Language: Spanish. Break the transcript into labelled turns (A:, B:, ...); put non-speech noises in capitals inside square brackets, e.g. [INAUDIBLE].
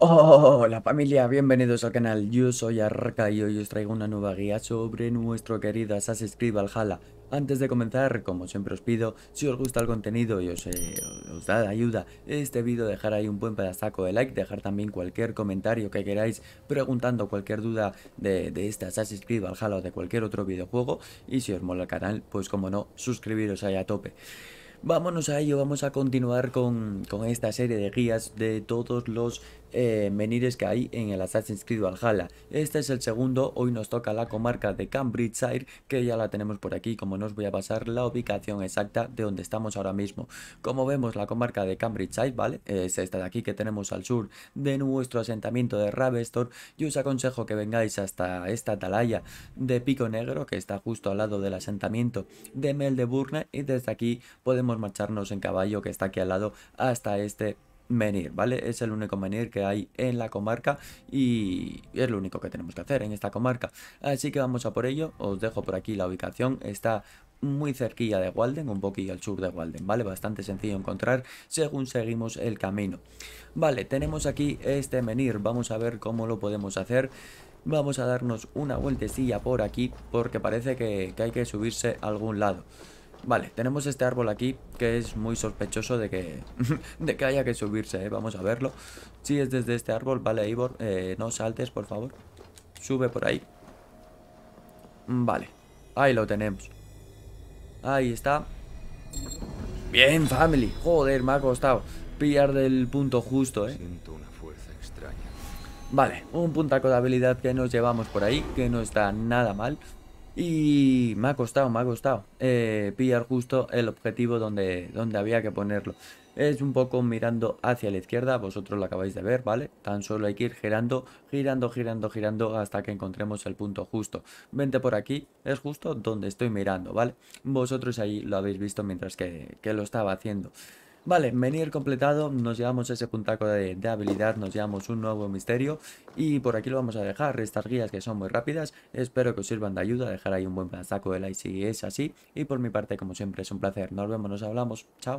A: Hola oh, familia, bienvenidos al canal, yo soy Arca y hoy os traigo una nueva guía sobre nuestro querido Assassin's Creed Valhalla antes de comenzar, como siempre os pido, si os gusta el contenido y eh, os, da ayuda este vídeo, dejar ahí un buen pedazaco de like, dejar también cualquier comentario que queráis preguntando cualquier duda de, de este Assassin's Creed Valhalla o de cualquier otro videojuego y si os mola el canal, pues como no, suscribiros ahí a tope. Vámonos a ello, vamos a continuar con, con esta serie de guías de todos los eh, menires que hay en el Assassin's Creed Valhalla. Este es el segundo, hoy nos toca la comarca de Cambridgeshire, que ya la tenemos por aquí, como no os voy a pasar la ubicación exacta de donde estamos ahora mismo. Como vemos, la comarca de Cambridgeshire, ¿vale? Es esta de aquí que tenemos al sur de nuestro asentamiento de Ravestor. Yo os aconsejo que vengáis hasta esta atalaya de Pico Negro, que está justo al lado del asentamiento de Meldeburne, y desde aquí podemos marcharnos en caballo que está aquí al lado hasta este menir, ¿vale? Es el único menir que hay en la comarca y es lo único que tenemos que hacer en esta comarca. Así que vamos a por ello, os dejo por aquí la ubicación, está muy cerquilla de Walden, un poquillo al sur de Walden, ¿vale? Bastante sencillo encontrar según seguimos el camino. Vale, tenemos aquí este menir, vamos a ver cómo lo podemos hacer. Vamos a darnos una vueltecilla por aquí porque parece que, que hay que subirse a algún lado. Vale, tenemos este árbol aquí que es muy sospechoso de que, [LAUGHS] de que haya que subirse, ¿eh? Vamos a verlo. Si es desde este árbol, vale, Ivor, eh, no saltes, por favor. Sube por ahí. Mm, vale, ahí lo tenemos. Ahí está. Bien, family. Joder, me ha costado pillar del punto justo, ¿eh? Siento una fuerza extraña. Vale, un puntaco de habilidad que nos llevamos por ahí, que no está nada mal. Y me ha costado, me ha costado eh, pillar justo el objetivo donde, donde había que ponerlo. Es un poco mirando hacia la izquierda, vosotros lo acabáis de ver, ¿vale? Tan solo hay que ir girando, girando, girando, girando hasta que encontremos el punto justo. Vente por aquí, es justo donde estoy mirando, ¿vale? Vosotros ahí lo habéis visto mientras que, que lo estaba haciendo. Vale, venir completado, nos llevamos ese puntaco de, habilidad, nos llevamos un nuevo misterio y por aquí lo vamos a dejar, estas guías que son muy rápidas, espero que os sirvan de ayuda, dejar ahí un buen plazaco de like si es así y por mi parte como siempre es un placer, nos vemos, nos hablamos, chao.